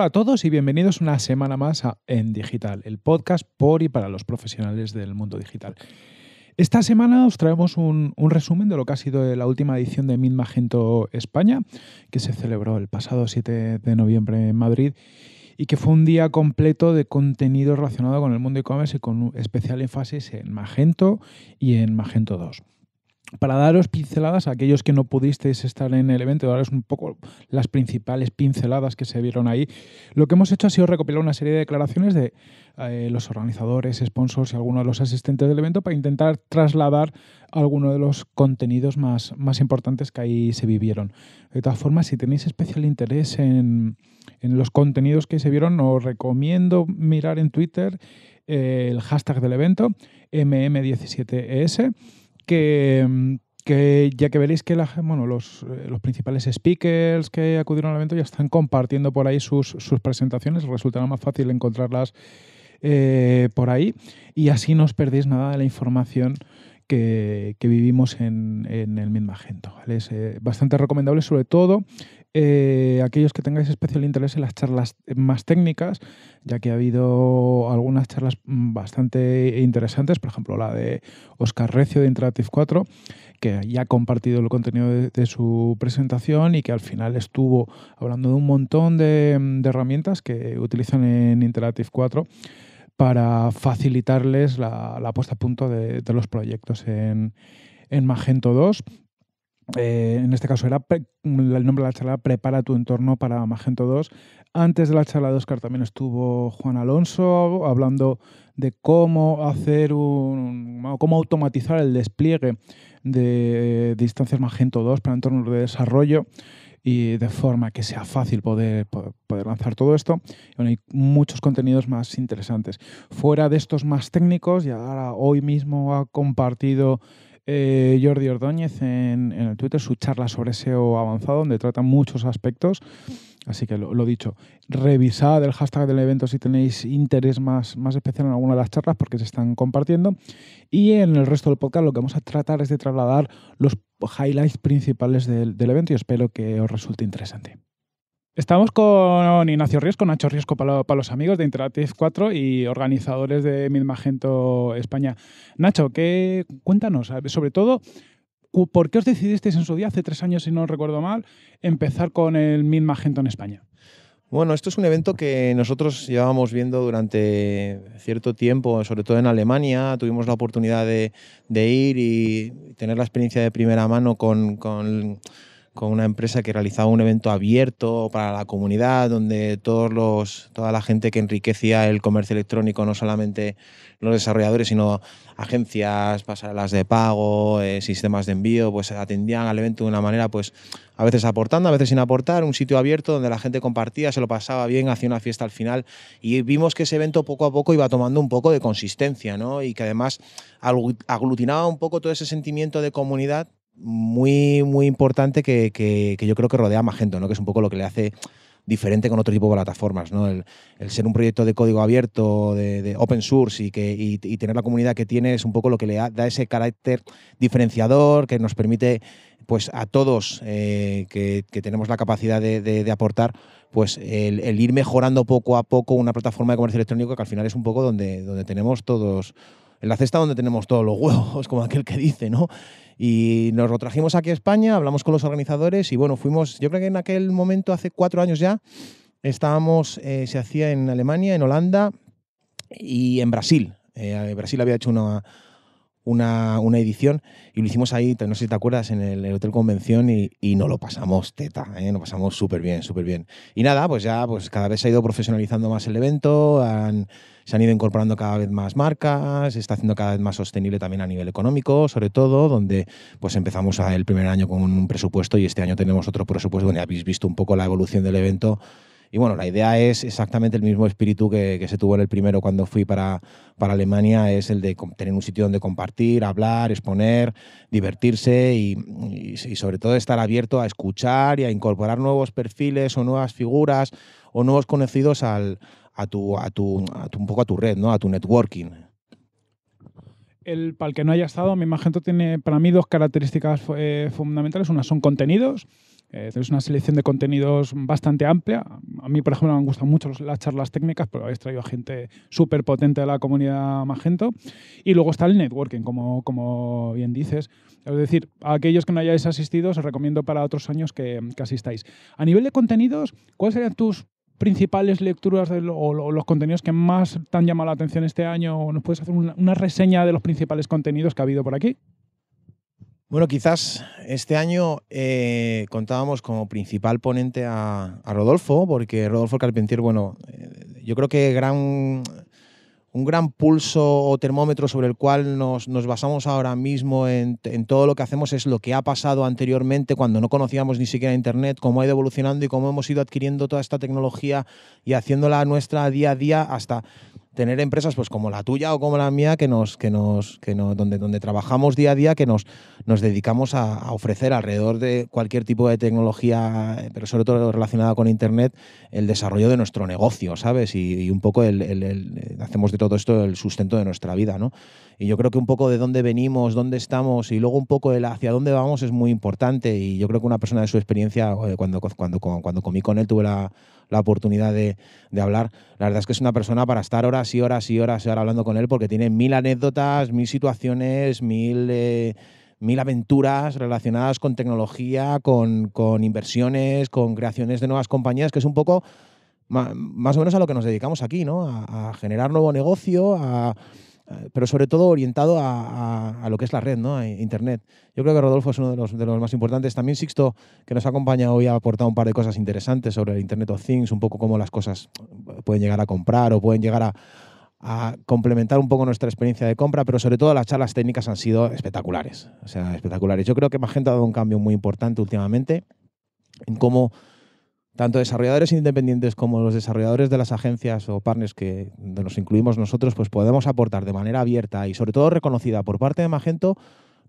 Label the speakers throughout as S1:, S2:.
S1: Hola a todos y bienvenidos una semana más a En Digital, el podcast por y para los profesionales del mundo digital. Esta semana os traemos un, resumen de lo que ha sido la última edición de Mid Magento España, que se celebró el pasado 7 de noviembre en Madrid y que fue un día completo de contenido relacionado con el mundo e-commerce y con especial énfasis en Magento y en Magento 2 para daros pinceladas a aquellos que no pudisteis estar en el evento, daros un poco las principales pinceladas que se vieron ahí, lo que hemos hecho ha sido recopilar una serie de declaraciones de eh, los organizadores, sponsors y algunos de los asistentes del evento para intentar trasladar algunos de los contenidos más, importantes que ahí se vivieron. De todas formas, si tenéis especial interés en, los contenidos que se vieron, os recomiendo mirar en Twitter eh, el hashtag del evento, MM17ES Mm, que, ya que veréis que eh, los, principales speakers que acudieron al evento ya están compartiendo por ahí sus, presentaciones, resultará más fácil encontrarlas eh, por ahí y así no os perdéis nada de la información que, vivimos en, el mismo agento. Es eh, bastante recomendable, sobre todo eh, aquellos que tengáis especial interés en las charlas más técnicas, ya que ha habido algunas charlas mm, bastante interesantes, por ejemplo la de Oscar Recio de Interactive 4, que ya ha compartido el contenido de, su presentación y que al final estuvo hablando de un montón de herramientas que utilizan en Interactive 4 para facilitarles la, puesta a punto de, los proyectos en, Magento 2. Eh, en este caso era el nombre de la charla Prepara tu entorno para Magento 2. Antes de la charla de Oscar también estuvo Juan Alonso hablando de cómo hacer un, cómo automatizar el despliegue de, eh, distancias Magento 2 para entornos de desarrollo y de forma que sea fácil poder, poder lanzar todo esto. hay muchos contenidos más interesantes. Fuera de estos más técnicos, y ahora hoy mismo ha compartido eh, Jordi Ordóñez en, el Twitter su charla sobre SEO avanzado, donde trata muchos aspectos. Así que lo, dicho, revisad el hashtag del evento si tenéis interés más, más especial en alguna de las charlas porque se están compartiendo. Y en el resto del podcast lo que vamos a tratar es de trasladar los highlights principales del, del evento y espero que os resulte interesante. Estamos con Ignacio Riesco, Nacho Riesco para, los amigos de Interactive 4 y organizadores de Mil Magento España. Nacho, ¿qué, cuéntanos, sobre todo, ¿por qué os decidisteis en su día, hace tres años si no recuerdo mal, empezar con el Mil Magento en España?
S2: Bueno, esto es un evento que nosotros llevábamos viendo durante cierto tiempo, sobre todo en Alemania. Tuvimos la oportunidad de, ir y tener la experiencia de primera mano con con una empresa que realizaba un evento abierto para la comunidad, donde todos los, toda la gente que enriquecía el comercio electrónico, no solamente los desarrolladores, sino agencias, pasarelas de pago, eh, sistemas de envío, pues atendían al evento de una manera, pues a veces aportando, a veces sin aportar, un sitio abierto donde la gente compartía, se lo pasaba bien, hacía una fiesta al final. Y vimos que ese evento poco a poco iba tomando un poco de consistencia, ¿no? Y que además aglutinaba un poco todo ese sentimiento de comunidad muy, muy importante que, yo creo que rodea a Magento, ¿no? que es un poco lo que le hace diferente con otro tipo de plataformas. ¿no? El, ser un proyecto de código abierto, de, open source y, que, y, tener la comunidad que tiene es un poco lo que le da ese carácter diferenciador que nos permite pues, a todos eh, que, tenemos la capacidad de, aportar pues el, ir mejorando poco a poco una plataforma de comercio electrónico que al final es un poco donde, donde tenemos todos en la cesta donde tenemos todos los huevos, como aquel que dice, ¿no? Y nos lo trajimos aquí a España, hablamos con los organizadores y bueno, fuimos, yo creo que en aquel momento, hace cuatro años ya, estábamos, eh, se hacía en Alemania, en Holanda y en Brasil. Eh, Brasil había hecho una una, una, edición y lo hicimos ahí, no sé si te acuerdas, en el, Hotel Convención y, y no lo pasamos teta, ¿eh? pasamos súper bien, súper bien. Y nada, pues ya pues cada vez se ha ido profesionalizando más el evento, se han ido incorporando cada vez más marcas, se está haciendo cada vez más sostenible también a nivel económico, sobre todo, donde pues empezamos el primer año con un presupuesto y este año tenemos otro presupuesto, donde habéis visto un poco la evolución del evento y bueno, la idea es exactamente el mismo espíritu que, se tuvo en el primero cuando fui para, para Alemania, es el de tener un sitio donde compartir, hablar, exponer, divertirse y, sobre todo estar abierto a escuchar y a incorporar nuevos perfiles o nuevas figuras o nuevos conocidos a, tu, un poco a tu red, ¿no? a tu networking.
S1: El, para el que no haya estado, mi imagento, tiene para mí dos características eh, fundamentales. Una son contenidos eh, es una selección de contenidos bastante amplia. A mí, por ejemplo, me han gustado mucho las charlas técnicas, pero habéis traído a gente súper potente de la comunidad Magento. Y luego está el networking, como, como bien dices. Es decir, a aquellos que no hayáis asistido, os recomiendo para otros años que, asistáis. A nivel de contenidos, ¿cuáles serían tus principales lecturas o los contenidos que más te han llamado la atención este año? ¿Nos puedes hacer una reseña de los principales contenidos que ha habido por aquí?
S2: Bueno, quizás este año eh, contábamos como principal ponente a, Rodolfo, porque Rodolfo Carpentier, bueno, eh, yo creo que gran, un gran pulso o termómetro sobre el cual nos, basamos ahora mismo en, en, todo lo que hacemos es lo que ha pasado anteriormente cuando no conocíamos ni siquiera Internet, cómo ha ido evolucionando y cómo hemos ido adquiriendo toda esta tecnología y haciéndola nuestra día a día hasta tener empresas pues como la tuya o como la mía que nos que nos que donde donde trabajamos día a día que nos nos dedicamos a, ofrecer alrededor de cualquier tipo de tecnología pero sobre todo relacionada con internet el desarrollo de nuestro negocio sabes y, un poco el, hacemos de todo esto el sustento de nuestra vida no y yo creo que un poco de dónde venimos dónde estamos y luego un poco el hacia dónde vamos es muy importante y yo creo que una persona de su experiencia cuando eh, cuando cuando, cuando comí con él tuve la la oportunidad de, hablar. La verdad es que es una persona para estar horas y horas y horas y hablando con él porque tiene mil anécdotas, mil situaciones, mil... Eh, mil aventuras relacionadas con tecnología, con, inversiones, con creaciones de nuevas compañías, que es un poco más, o menos a lo que nos dedicamos aquí, ¿no? a generar nuevo negocio, a, eh, pero sobre todo orientado a, lo que es la red, ¿no? a Internet. Yo creo que Rodolfo es uno de los, más importantes. También Sixto, que nos ha acompañado hoy, ha aportado un par de cosas interesantes sobre el Internet of Things, un poco cómo las cosas eh, pueden llegar a comprar o pueden llegar a, complementar un poco nuestra experiencia de compra, pero sobre todo las charlas técnicas han sido espectaculares. O sea, espectaculares. Yo creo que Magento ha dado un cambio muy importante últimamente en cómo tanto desarrolladores independientes como los desarrolladores de las agencias o partners que nos incluimos nosotros, pues podemos aportar de manera abierta y sobre todo reconocida por parte de Magento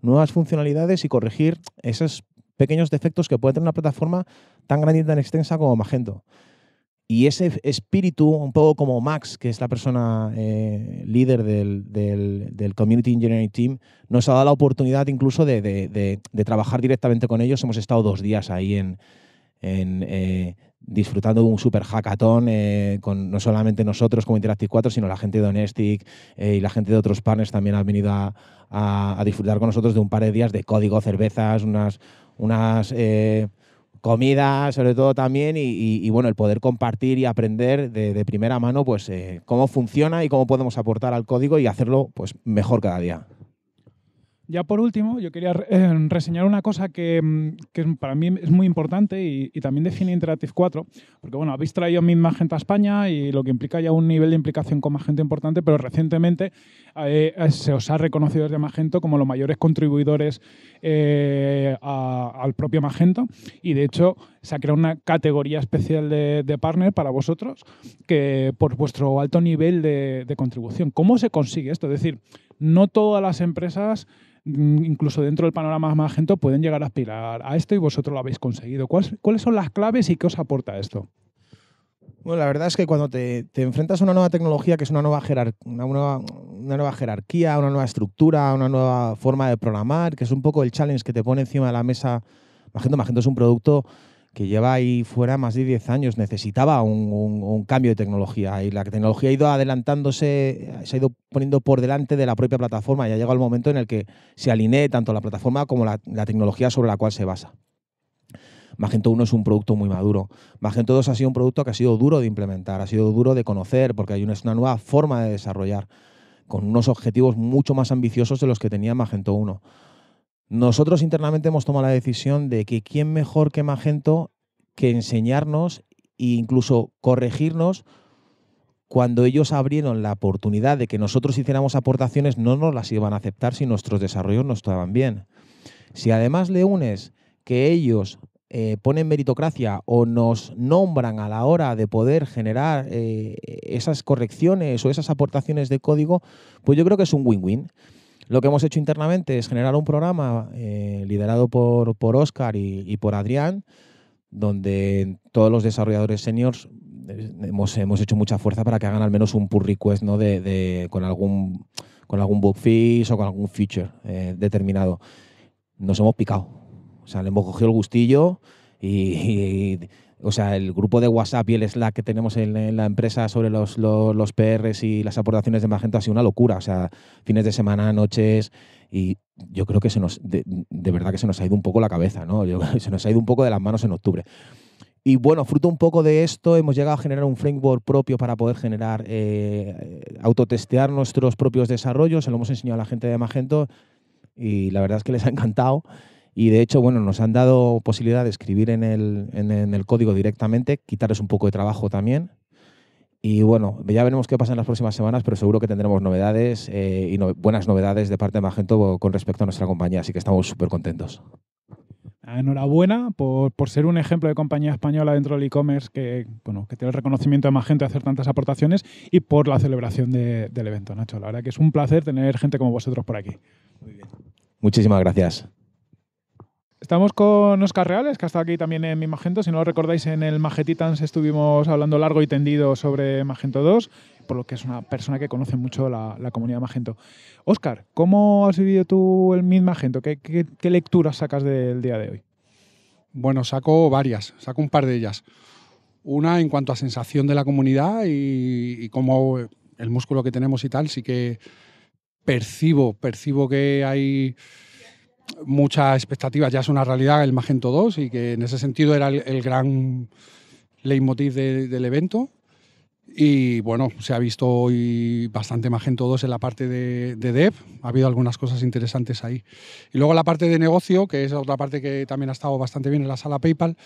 S2: nuevas funcionalidades y corregir esos pequeños defectos que puede tener una plataforma tan grande y tan extensa como Magento. Y ese espíritu, un poco como Max, que es la persona eh, líder del, del, Community Engineering Team, nos ha dado la oportunidad incluso de, de trabajar directamente con ellos. Hemos estado dos días ahí en, en, eh, disfrutando de un super hackathon eh, con no solamente nosotros como Interactive 4, sino la gente de Onestic eh, y la gente de otros partners también han venido a, disfrutar con nosotros de un par de días de código, cervezas, unas, unas comidas sobre todo también y, bueno, el poder compartir y aprender de, de primera mano pues cómo funciona y cómo podemos aportar al código y hacerlo pues mejor cada día
S1: ya por último, yo quería eh, reseñar una cosa que, mm, para mí es muy importante y, también define Interactive 4, porque bueno, habéis traído mi Magento a España y lo que implica ya un nivel de implicación con Magento importante, pero recientemente eh, se os ha reconocido desde Magento como los mayores contribuidores eh, al propio Magento y de hecho se ha creado una categoría especial de, partner para vosotros que por vuestro alto nivel de, de contribución. ¿Cómo se consigue esto? Es decir, no todas las empresas mm, incluso dentro del panorama Magento, pueden llegar a aspirar a esto y vosotros lo habéis conseguido. ¿Cuáles son las claves y qué os aporta esto?
S2: Bueno, la verdad es que cuando te, enfrentas a una nueva tecnología, que es una nueva, una, nueva, una nueva, jerarquía, una nueva estructura, una nueva forma de programar, que es un poco el challenge que te pone encima de la mesa Magento, Magento es un producto que lleva ahí fuera más de 10 años, necesitaba un, cambio de tecnología y la tecnología ha ido adelantándose, se ha ido poniendo por delante de la propia plataforma y ha llegado el momento en el que se alinee tanto la plataforma como la, tecnología sobre la cual se basa. Magento 1 es un producto muy maduro. Magento 2 ha sido un producto que ha sido duro de implementar, ha sido duro de conocer, porque hay una, es una nueva forma de desarrollar, con unos objetivos mucho más ambiciosos de los que tenía Magento 1. Nosotros internamente hemos tomado la decisión de que quién mejor que Magento que enseñarnos e incluso corregirnos cuando ellos abrieron la oportunidad de que nosotros hiciéramos aportaciones, no nos las iban a aceptar si nuestros desarrollos no estaban bien. Si además le unes que ellos eh, ponen meritocracia o nos nombran a la hora de poder generar eh, esas correcciones o esas aportaciones de código, pues yo creo que es un win-win. Lo que hemos hecho internamente es generar un programa eh, liderado por, por Oscar y, por Adrián, donde todos los desarrolladores seniors eh, hemos, hemos, hecho mucha fuerza para que hagan al menos un pull request ¿no? de, de, con, algún, con algún bug fix o con algún feature eh, determinado. Nos hemos picado. O sea, le hemos cogido el gustillo y o sea, el grupo de WhatsApp y el Slack que tenemos en, la empresa sobre los, los, PRs y las aportaciones de Magento ha sido una locura. O sea, fines de semana, noches y yo creo que se nos, de, verdad que se nos ha ido un poco la cabeza, ¿no? se nos ha ido un poco de las manos en octubre. Y bueno, fruto un poco de esto, hemos llegado a generar un framework propio para poder generar, eh, autotestear nuestros propios desarrollos. Se lo hemos enseñado a la gente de Magento y la verdad es que les ha encantado. Y de hecho, bueno, nos han dado posibilidad de escribir en el, en, el código directamente, quitarles un poco de trabajo también. Y bueno, ya veremos qué pasa en las próximas semanas, pero seguro que tendremos novedades eh, y buenas novedades de parte de Magento con respecto a nuestra compañía, así que estamos súper contentos.
S1: Enhorabuena por, ser un ejemplo de compañía española dentro del e-commerce que, bueno, que tiene el reconocimiento de Magento de hacer tantas aportaciones y por la celebración del evento, Nacho. La verdad que es un placer tener gente como vosotros por aquí.
S2: Muchísimas gracias.
S1: Estamos con Oscar Reales, que ha estado aquí también en mi Magento. Si no lo recordáis, en el Magetitans estuvimos hablando largo y tendido sobre Magento 2, por lo que es una persona que conoce mucho la, la comunidad Magento. Oscar, ¿cómo has vivido tú el Mid Magento? ¿Qué, lecturas sacas del día de hoy? Bueno, saco varias, saco un par de ellas.
S3: Una en cuanto a sensación de la comunidad y, y cómo el músculo que tenemos y tal, sí que percibo, percibo que hay muchas expectativas, ya es una realidad el Magento 2 y que en ese sentido era el, gran leitmotiv del evento. Y bueno, se ha visto hoy bastante Magento 2 en la parte de, de, dev, ha habido algunas cosas interesantes ahí. Y luego la parte de negocio, que es otra parte que también ha estado bastante bien en la sala PayPal,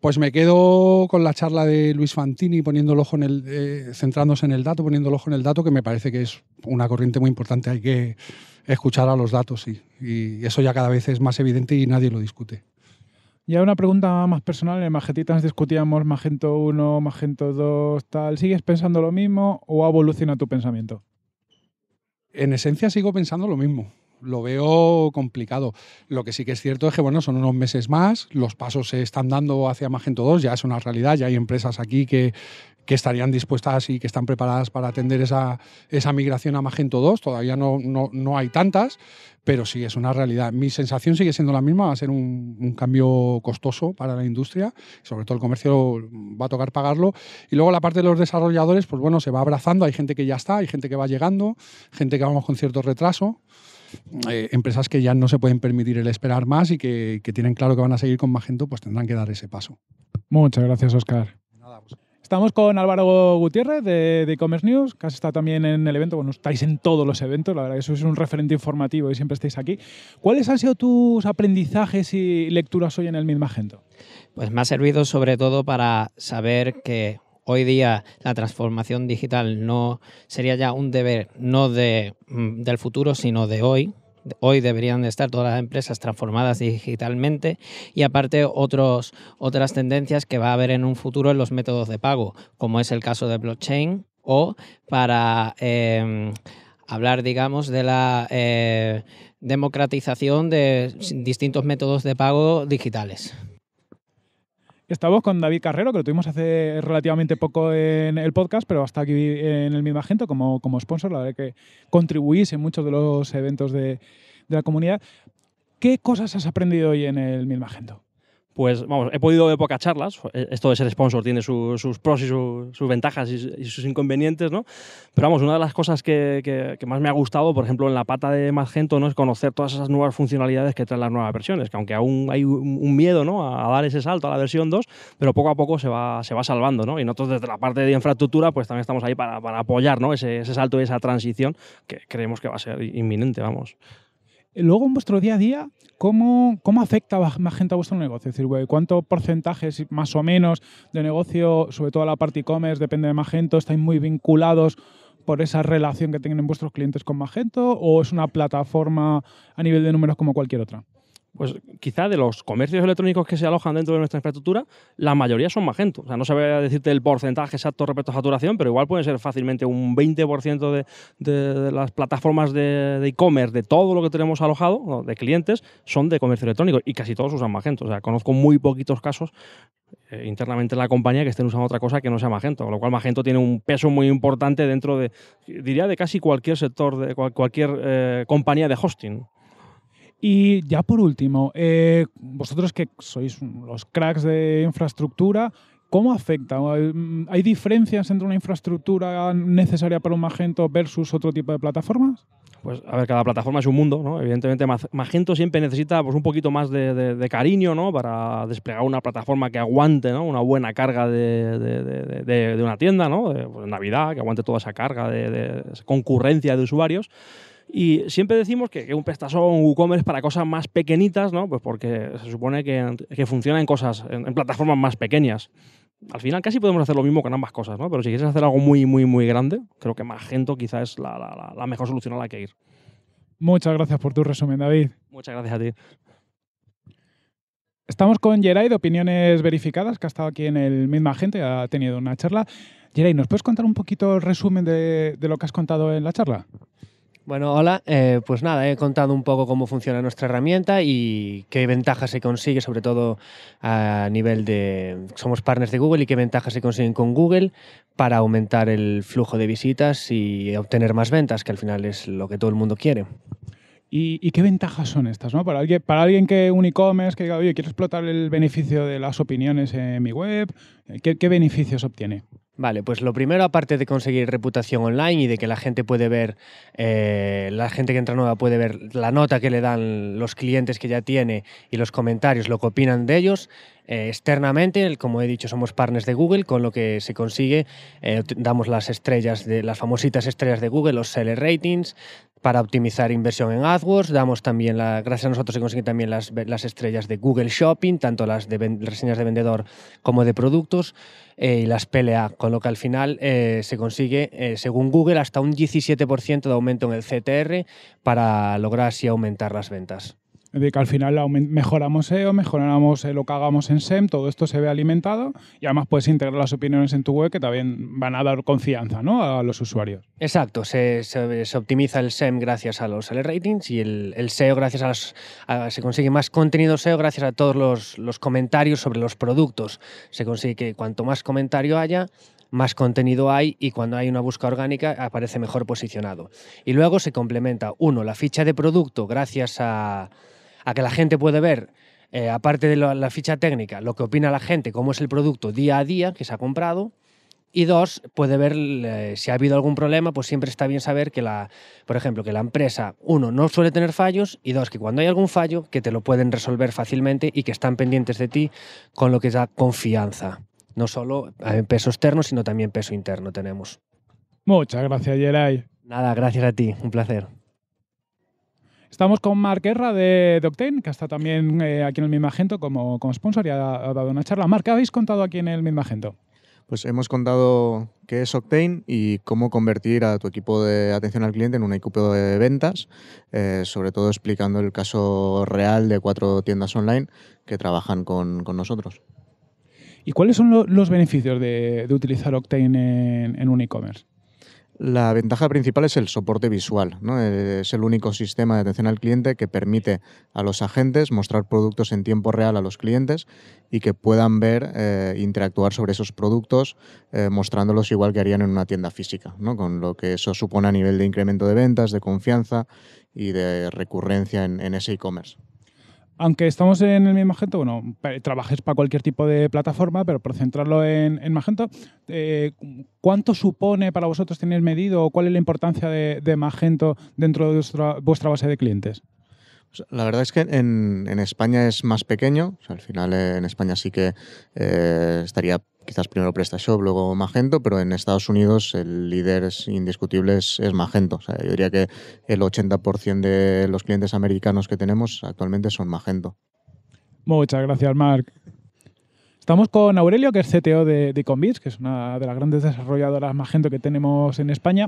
S3: pues me quedo con la charla de Luis Fantini, poniendo ojo en el, eh, centrándose en el dato, poniendo el ojo en el dato, que me parece que es una corriente muy importante. Hay que escuchar a los datos y, eso ya cada vez es más evidente y nadie lo discute.
S1: Ya una pregunta más personal. En Magetitas discutíamos Magento 1, Magento 2, tal. ¿Sigues pensando lo mismo o ha evolucionado tu pensamiento?
S3: En esencia sigo pensando lo mismo lo veo complicado. Lo que sí que es cierto es que, bueno, son unos meses más, los pasos se están dando hacia Magento 2, ya es una realidad, ya hay empresas aquí que, estarían dispuestas y que están preparadas para atender esa, migración a Magento 2. Todavía no, no, hay tantas, pero sí es una realidad. Mi sensación sigue siendo la misma, va a ser un, un, cambio costoso para la industria, sobre todo el comercio va a tocar pagarlo. Y luego la parte de los desarrolladores, pues bueno, se va abrazando, hay gente que ya está, hay gente que va llegando, gente que vamos con cierto retraso. Eh, empresas que ya no se pueden permitir el esperar más y que, tienen claro que van a seguir con Magento, pues tendrán que dar ese paso.
S1: Muchas gracias, Oscar. Pues. Estamos con Álvaro Gutiérrez de e-commerce news, que has estado también en el evento. Bueno, estáis en todos los eventos, la verdad que es un referente informativo y siempre estáis aquí. ¿Cuáles han sido tus aprendizajes y lecturas hoy en el mismo Magento?
S4: Pues me ha servido sobre todo para saber que hoy día la transformación digital no sería ya un deber no de, mm, del futuro, sino de hoy. Hoy deberían de estar todas las empresas transformadas digitalmente y aparte otros, otras tendencias que va a haber en un futuro en los métodos de pago, como es el caso de blockchain o para em, hablar, digamos, de la eh, democratización de distintos métodos de pago digitales. Estamos con David
S1: Carrero, que lo tuvimos hace relativamente poco en el podcast, pero hasta aquí en el mismo como, como sponsor, la verdad que contribuís en muchos de los eventos de, la comunidad. ¿Qué cosas has aprendido hoy en el mismo
S5: pues vamos, he podido ver pocas charlas. E-, esto de ser sponsor tiene sus pros y sus ventajas y, sus inconvenientes, ¿no? Pero vamos, una de las cosas que, más me ha gustado, por ejemplo, en la pata de Magento, ¿no? Es conocer todas esas nuevas funcionalidades que traen las nuevas versiones, que aunque aún hay un, miedo, ¿no? A, dar ese salto a la versión 2, pero poco a poco se va, se va salvando, ¿no? Y nosotros desde la parte de infraestructura, pues también estamos ahí para, para apoyar, ¿no? Ese, ese salto y esa transición que creemos que va a ser inminente, vamos.
S1: Luego en vuestro día a día, ¿cómo, afecta Magento a vuestro negocio? Es decir, ¿cuánto porcentajes más o menos de negocio, sobre todo la parte e-commerce, depende de Magento, estáis muy vinculados por esa relación que tienen vuestros clientes con Magento o es una plataforma a nivel de números como cualquier otra?
S5: pues quizá de los comercios electrónicos que se alojan dentro de nuestra infraestructura, la mayoría son Magento. O sea, no sabría decirte el porcentaje exacto respecto a saturación, pero igual puede ser fácilmente un 20% de, las plataformas de e-commerce, de, todo lo que tenemos alojado, de clientes, son de comercio electrónico y casi todos usan Magento. O sea, conozco muy poquitos casos eh, internamente en la compañía que estén usando otra cosa que no sea Magento, con lo cual Magento tiene un peso muy importante dentro de, diría, de casi cualquier sector, de cualquier eh, compañía de hosting. Y ya
S1: por último, eh, vosotros que sois los cracks de infraestructura, ¿cómo afecta? Mm, ¿Hay diferencias entre una infraestructura necesaria para un Magento versus otro tipo de plataformas?
S5: Pues a ver, cada plataforma es un mundo, ¿no? Evidentemente Magento siempre necesita pues, un poquito más de, cariño, ¿no? Para desplegar una plataforma que aguante, ¿no? Una buena carga de, de una tienda, ¿no? Pues, Navidad, que aguante toda esa carga de, concurrencia de usuarios. Y siempre decimos que, un Pestaso o un WooCommerce para cosas más pequeñitas, ¿no? Pues porque se supone que, funciona en cosas, en, plataformas más pequeñas. Al final casi podemos hacer lo mismo con ambas cosas, ¿no? Pero si quieres hacer algo muy, muy, muy grande, creo que Magento quizás es la, mejor solución a la que ir.
S1: Muchas gracias por tu resumen, David.
S5: Muchas gracias a ti.
S1: Estamos con Geray de Opiniones Verificadas, que ha estado aquí en el Misma agente, ha tenido una charla. Geray, ¿nos puedes contar un poquito el resumen de lo que has contado en la charla?
S4: Bueno, hola. Eh, pues nada, he contado un poco cómo funciona nuestra herramienta y qué ventajas se consigue, sobre todo a nivel de... Somos partners de Google y qué ventajas se consiguen con Google para aumentar el flujo de visitas y obtener más ventas, que al final es lo que todo el mundo quiere.
S1: ¿Y, qué ventajas son estas? ¿no? Para, alguien, para alguien que un e-commerce, que diga, oye, quiero explotar el beneficio de las opiniones en mi web, eh, qué beneficios obtiene?
S4: Vale, pues lo primero, aparte de conseguir reputación online y de que la gente puede ver, eh, la gente que entra nueva puede ver la nota que le dan los clientes que ya tiene y los comentarios, lo que opinan de ellos, eh, externamente, como he dicho, somos partners de Google, con lo que se consigue, eh, damos las estrellas, de, las famositas estrellas de Google, los seller ratings, para optimizar inversión en AdWords. Damos también, gracias a nosotros se consiguen también las, estrellas de Google Shopping, tanto las de reseñas de vendedor como de productos, eh, y las PLA, con lo que al final eh, se consigue, eh, según Google, hasta un 17% de aumento en el CTR para lograr así aumentar las ventas de que
S1: al final mejoramos SEO, mejoramos eh, lo que hagamos en SEM, todo esto se ve alimentado y además puedes integrar las opiniones en tu web que también van a dar confianza ¿no? a los usuarios. Exacto,
S4: se, se, optimiza el SEM gracias a los L ratings y el, SEO gracias a, se consigue más contenido SEO gracias a todos los, los comentarios sobre los productos. Se consigue que cuanto más comentario haya, más contenido hay y cuando hay una búsqueda orgánica aparece mejor posicionado. Y luego se complementa, uno, la ficha de producto gracias a a que la gente puede ver, eh, aparte de la, ficha técnica, lo que opina la gente, cómo es el producto día a día que se ha comprado. Y dos, puede ver eh, si ha habido algún problema, pues siempre está bien saber que la, por ejemplo, que la empresa, uno, no suele tener fallos y dos, que cuando hay algún fallo, que te lo pueden resolver fácilmente y que están pendientes de ti con lo que da confianza. No solo en eh, peso externo, sino también peso interno tenemos. Muchas gracias, Geray. Nada, gracias a ti, un placer. Estamos con Marc Erra de, Octane,
S1: que está también eh, aquí en el mismo como, como sponsor y ha, dado una charla. Marc, ¿qué habéis contado aquí en el mismo
S6: agente? Pues hemos contado qué es Octane y cómo convertir a tu equipo de atención al cliente en un equipo de ventas, eh, sobre todo explicando el caso real de cuatro tiendas online que trabajan con, nosotros.
S1: ¿Y cuáles son los beneficios de, utilizar Octane en, en un e-commerce?
S6: La ventaja principal es el soporte visual. ¿no? Eh, es el único sistema de atención al cliente que permite a los agentes mostrar productos en tiempo real a los clientes y que puedan ver, eh, interactuar sobre esos productos, eh, mostrándolos igual que harían en una tienda física, con lo que eso supone a nivel de incremento de ventas, de confianza y de recurrencia en ese e-commerce
S1: aunque estamos en el mismo Magento, bueno, trabajes para cualquier tipo de plataforma, pero por centrarlo en, Magento, eh, ¿cuánto supone para vosotros tener medido o cuál es la importancia de, Magento dentro de vuestra, base de clientes?
S6: La verdad es que en, España es más pequeño, al final eh, en España sí que eh, estaría quizás primero PrestaShop, luego Magento, pero en Estados Unidos el líder es indiscutible es, Magento. yo diría que el 80% de los clientes americanos que tenemos actualmente son Magento.
S1: Muchas gracias, Mark. Estamos con Aurelio, que es CTO de, de que es una de las grandes desarrolladoras Magento que tenemos en España.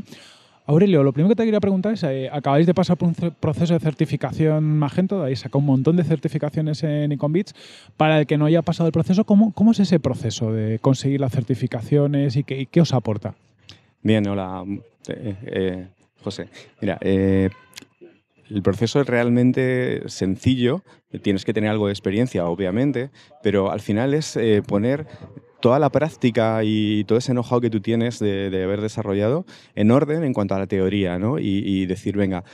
S1: Aurelio, lo primero que te quería preguntar es, eh, acabáis de pasar por un proceso de certificación Magento, de ahí un montón de certificaciones en Iconbits. Para el que no haya pasado el proceso, ¿cómo, es ese proceso de conseguir las certificaciones y qué, os aporta?
S7: Bien, hola, eh, eh, José. Mira, el proceso es realmente sencillo, tienes que tener algo de experiencia, obviamente, pero al final es poner toda la práctica y todo ese enojo que tú tienes de, haber desarrollado en orden en cuanto a la teoría, ¿no? y decir, venga,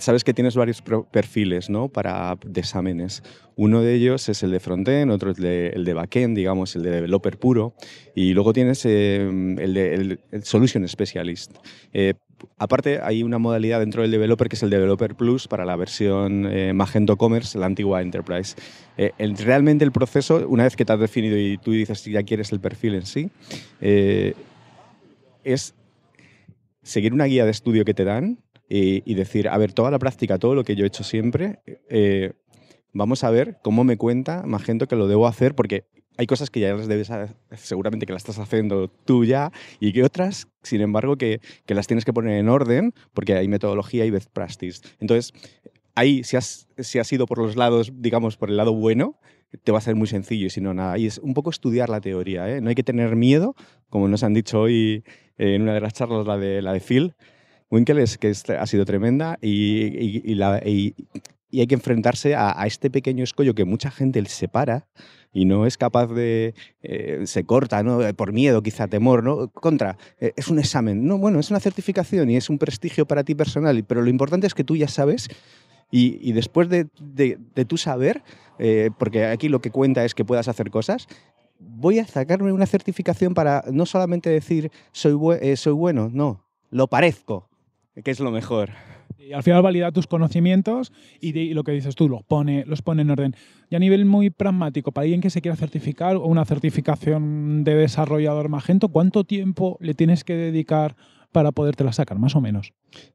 S7: sabes que tienes varios perfiles ¿no? para exámenes. Uno de ellos es el de frontend, otro es el de backend, digamos, el de developer puro, y luego tienes em, el de solution specialist. Eh, aparte, hay una modalidad dentro del developer que es el Developer Plus para la versión eh, Magento Commerce, la antigua Enterprise. Eh, realmente el proceso, una vez que te has definido y tú dices si ya quieres el perfil en sí, es seguir una guía de estudio que te dan y, decir, a ver, toda la práctica, todo lo que yo he hecho siempre, eh, vamos a ver cómo me cuenta Magento que lo debo hacer, porque hay cosas que ya las debes, seguramente que las estás haciendo tú ya, y que otras, sin embargo, que, las tienes que poner en orden, porque hay metodología y best practice. Entonces, ahí, si has, si has ido por los lados, digamos, por el lado bueno, te va a ser muy sencillo y si no, nada. Y es un poco estudiar la teoría, ¿eh? No hay que tener miedo, como nos han dicho hoy eh, en una de las charlas, la de, la de Phil, Winkel es que ha sido tremenda y, hay que enfrentarse a, este pequeño escollo que mucha gente se para y no es capaz de... Eh, se corta, ¿no? Eh, por miedo, quizá temor, ¿no? Contra, eh, es un examen. No, bueno, es una certificación y es un prestigio para ti personal, pero lo importante es que tú ya sabes y, después de, tu saber, porque aquí lo que cuenta es que puedas hacer cosas, voy a sacarme una certificación para no solamente decir soy, soy bueno, no, lo parezco que es lo mejor. Y al final valida tus conocimientos y, lo que dices tú, los pone, los
S1: pone en orden. Y a nivel muy pragmático, para alguien que se quiera certificar o una certificación de desarrollador Magento, ¿cuánto tiempo le tienes que dedicar para podértela sacar, más o menos?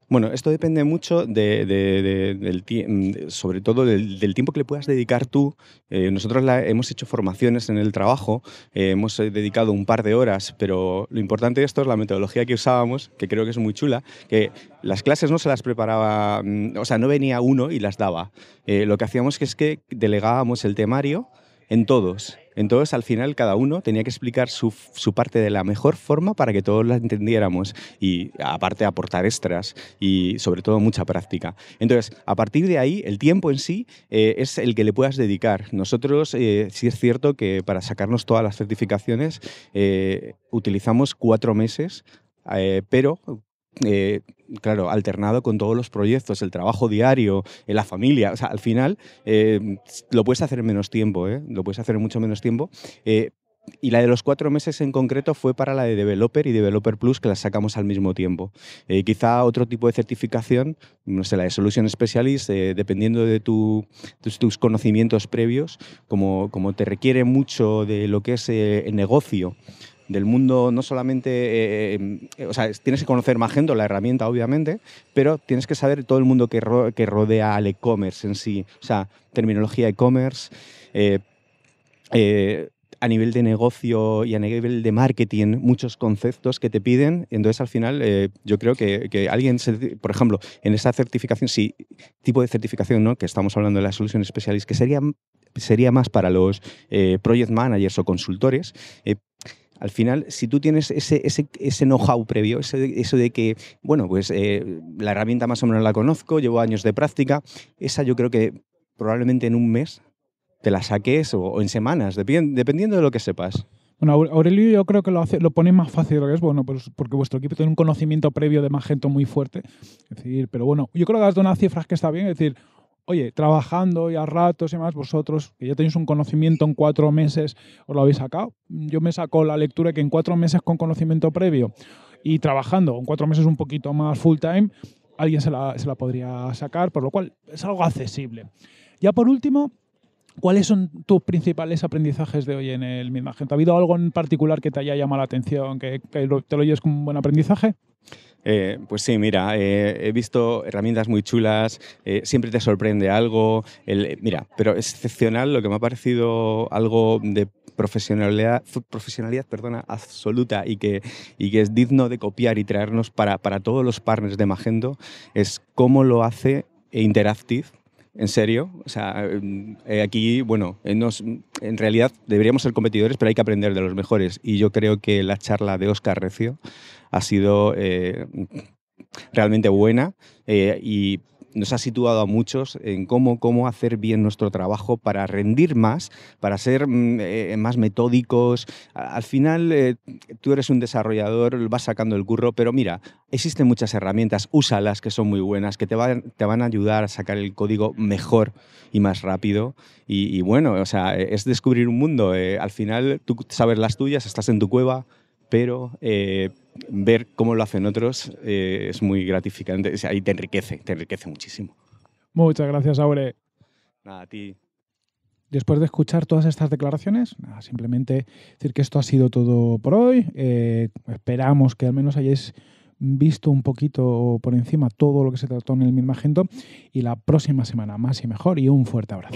S7: Bueno, esto depende mucho de, de, mm, sobre todo del, tiempo que le puedas dedicar tú. Eh, nosotros la, hemos hecho formaciones en el trabajo, eh, hemos eh, dedicado un par de horas, pero lo importante de esto es la metodología que usábamos, que creo que es muy chula, que las clases no se las preparaba, mm, o sea, no venía uno y las daba. lo que hacíamos es que delegábamos el temario en todos. Entonces, al final, cada uno tenía que explicar su, parte de la mejor forma para que todos la entendiéramos y, aparte, aportar extras y, sobre todo, mucha práctica. Entonces, a partir de ahí, el tiempo en sí eh, es el que le puedas dedicar. Nosotros, eh, sí es cierto que para sacarnos todas las certificaciones eh, utilizamos cuatro meses eh, pero eh, claro, alternado con todos los proyectos, el trabajo diario, eh, la familia, al final eh, lo puedes hacer en menos tiempo, lo puedes hacer en mucho menos tiempo. y la de los cuatro meses en concreto fue para la de Developer y Developer Plus, que las sacamos al mismo tiempo. quizá otro tipo de certificación, no sé, la de Solution Specialist, dependiendo de, tus conocimientos previos, como, como te requiere mucho de lo que es el negocio, del mundo, no solamente, eh, eh, eh, o sea, tienes que conocer Magento, la herramienta obviamente, pero tienes que saber todo el mundo que, rodea al e-commerce en sí, o sea, terminología e-commerce, a nivel de negocio y a nivel de marketing muchos conceptos que te piden. Entonces, al final, yo creo que, alguien, por ejemplo, en esa certificación, sí, tipo de certificación, ¿no? que estamos hablando de la solución Specialist, que sería, sería más para los project managers o consultores, al final, si tú tienes ese, ese, ese know-how previo, eso de que, bueno, pues eh, la herramienta más o menos la conozco, llevo años de práctica, esa yo creo que probablemente en un mes te la saques o, en semanas, dependiendo de lo que sepas.
S1: Bueno, Aurelio yo creo que lo, hace, lo pone más fácil lo que es, bueno, pues, porque vuestro equipo tiene un conocimiento previo de Magento muy fuerte. decir, pero bueno, yo creo que has dado unas cifras que está bien, decir, oye, trabajando y a ratos y más, vosotros que ya tenéis un conocimiento en cuatro meses, os lo habéis sacado. Yo me saco la lectura que en cuatro meses con conocimiento previo y trabajando, en cuatro meses un poquito más full time, alguien se la, podría sacar, por lo cual es algo accesible. Ya por último, ¿Cuáles son tus principales aprendizajes de hoy en el Midmagent? ¿Ha habido algo en particular que te haya llamado la atención, que, te lo oyes como un buen aprendizaje?
S7: Eh, pues sí, mira, eh, he visto herramientas muy chulas, eh, siempre te sorprende algo. mira, pero excepcional lo que me ha parecido algo de profesionalidad, profesionalidad perdona, absoluta y que, es digno de copiar y traernos para, todos los partners de Magento es cómo lo hace Interactive en serio. O sea, mm, aquí, bueno, mm, en realidad deberíamos ser competidores, pero hay que aprender de los mejores. Y yo creo que la charla de Oscar Recio ha sido eh, realmente buena eh, y nos ha situado a muchos en cómo, cómo hacer bien nuestro trabajo para rendir más, para ser mm, eh, más metódicos. Al final, tú eres un desarrollador, vas sacando el curro, pero mira, existen muchas herramientas, úsalas que son muy buenas, que te van, te van a ayudar a sacar el código mejor y más rápido. Y, bueno, o sea, es descubrir un mundo. al final, tú sabes las tuyas, estás en tu cueva, pero ver cómo lo hacen otros eh, es muy gratificante. O y te enriquece, te enriquece muchísimo.
S1: Muchas gracias, Aure. Nada, a ti. Después de escuchar todas estas declaraciones, simplemente decir que esto ha sido todo por hoy. Eh, esperamos que al menos hayáis visto un poquito por encima todo lo que se trató en el mismo agento y la próxima semana más y mejor y un fuerte abrazo.